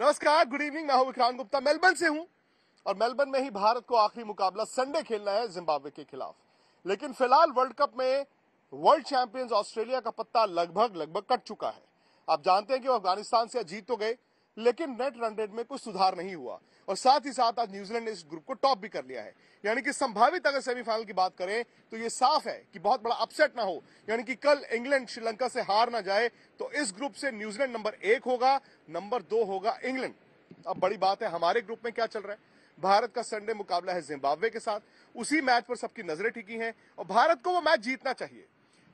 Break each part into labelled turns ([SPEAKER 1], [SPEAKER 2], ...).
[SPEAKER 1] नमस्कार good evening मैं हूं विक्रांत गुप्ता मेलबर्न से हूं और मेलबर्न में ही भारत को आखिरी मुकाबला संडे खेलना है जिम्बाब्वे के खिलाफ लेकिन फिलहाल वर्ल्ड कप में वर्ल्ड चैंपियंस ऑस्ट्रेलिया का पत्ता लगभग लगभग कट चुका है आप जानते हैं कि वो अफगानिस्तान से जीत तो गए लेकिन नेट रन रेट में कुछ सुधार नहीं हुआ और साथ ही साथ आज न्यूजीलैंड ने इस ग्रुप को टॉप भी कर लिया है यानी कि संभावित अगर सेमीफाइनल की बात करें तो ये साफ है कि बहुत बड़ा अपसेट ना हो यानी कि कल इंग्लैंड श्रीलंका से हार ना जाए तो इस ग्रुप से न्यूजीलैंड नंबर एक होगा नंबर दो होगा इंग्लैंड अब बड़ी बात है हमारे ग्रुप में क्या चल रहा है भारत का संडे मुकाबला है जिम्बाब्वे के साथ उसी मैच पर सबकी नजरें टिकी हैं और भारत को वो मैच जीतना चाहिए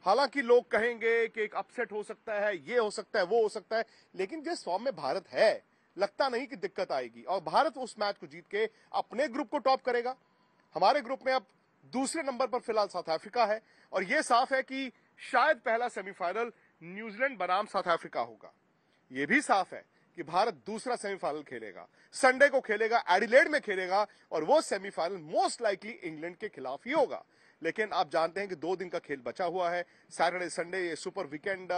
[SPEAKER 1] हालांकि लोग कहेंगे कि एक अपसेट हो सकता है ये हो सकता है वो हो सकता है लेकिन जिस फॉर्म में भारत है लगता नहीं कि दिक्कत आएगी और भारत उस मैच को जीत के अपने ग्रुप को टॉप करेगा हमारे ग्रुप में अब दूसरे नंबर पर फिलहाल साउथ अफ्रीका है और यह साफ है कि शायद पहला सेमीफाइनल न्यूजीलैंड बनाम साउथ अफ्रीका होगा यह भी साफ है कि भारत दूसरा सेमीफाइनल खेलेगा संडे को खेलेगा एडिलेड में खेलेगा और वो सेमीफाइनल मोस्ट लाइकली इंग्लैंड के खिलाफ ही होगा लेकिन आप जानते हैं कि दो दिन का खेल बचा हुआ है सैटरडे संडे ये सुपर वीकेंड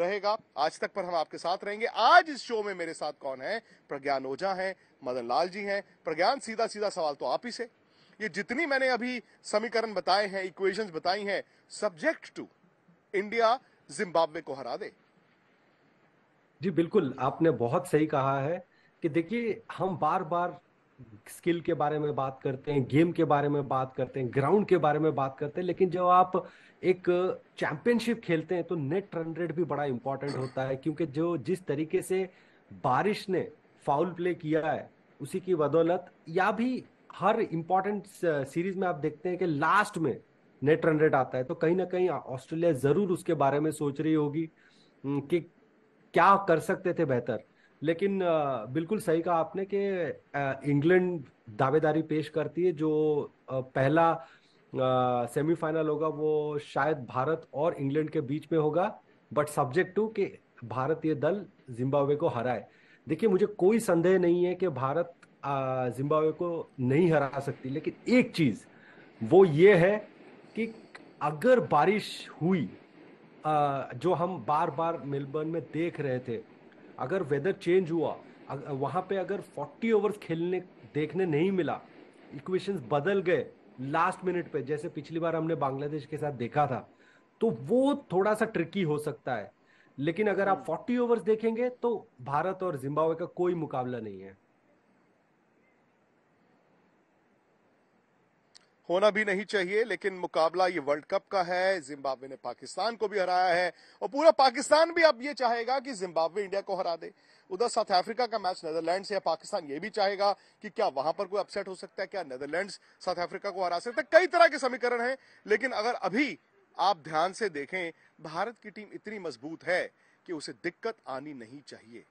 [SPEAKER 1] रहेगा आज तक पर हम आपके साथ रहेंगे आज इस शो में मेरे साथ कौन है प्रज्ञान ओझा है मदन लाल जी हैं प्रज्ञान सीधा सीधा सवाल तो आप ही से ये जितनी मैंने अभी समीकरण बताए हैं इक्वेशन बताई हैं सब्जेक्ट टू इंडिया जिम्बाब्वे को हरा दे
[SPEAKER 2] जी बिल्कुल आपने बहुत सही कहा है कि देखिए हम बार बार स्किल के बारे में बात करते हैं गेम के बारे में बात करते हैं ग्राउंड के बारे में बात करते हैं लेकिन जब आप एक चैंपियनशिप खेलते हैं तो नेट रन रेट भी बड़ा इंपॉर्टेंट होता है क्योंकि जो जिस तरीके से बारिश ने फाउल प्ले किया है उसी की बदौलत या भी हर इम्पॉर्टेंट सीरीज में आप देखते हैं कि लास्ट में नेट रन रेट आता है तो कहीं ना कहीं ऑस्ट्रेलिया जरूर उसके बारे में सोच रही होगी हम्म, कि क्या कर सकते थे बेहतर लेकिन बिल्कुल सही कहा आपने कि इंग्लैंड दावेदारी पेश करती है जो पहला सेमीफाइनल होगा वो शायद भारत और इंग्लैंड के बीच में होगा बट सब्जेक्ट टू कि भारतीय दल जिम्बाब्वे को हराए देखिए मुझे कोई संदेह नहीं है कि भारत जिम्बाब्वे को नहीं हरा सकती लेकिन एक चीज वो ये है कि अगर बारिश हुई जो हम बार बार मेलबर्न में देख रहे थे अगर वेदर चेंज हुआ वहाँ पे अगर 40 ओवर्स खेलने देखने नहीं मिला इक्वेशंस बदल गए लास्ट मिनट पे जैसे पिछली बार हमने बांग्लादेश के साथ देखा था तो वो थोड़ा सा ट्रिकी हो सकता है लेकिन अगर आप 40 हम्म। ओवर्स देखेंगे तो भारत और जिम्बाब्वे का कोई मुकाबला नहीं है
[SPEAKER 1] होना भी नहीं चाहिए लेकिन मुकाबला ये वर्ल्ड कप का है जिम्बाब्वे ने पाकिस्तान को भी हराया है और पूरा पाकिस्तान भी अब ये चाहेगा कि जिम्बाब्वे इंडिया को हरा दे उधर साउथ अफ्रीका का मैच नेदरलैंड से पाकिस्तान ये भी चाहेगा कि क्या वहां पर कोई अपसेट हो सकता है क्या नेदरलैंड साउथ अफ्रीका को हरा सकता है कई तरह के समीकरण है लेकिन अगर अभी आप ध्यान से देखें भारत की टीम इतनी मजबूत है कि उसे दिक्कत आनी नहीं चाहिए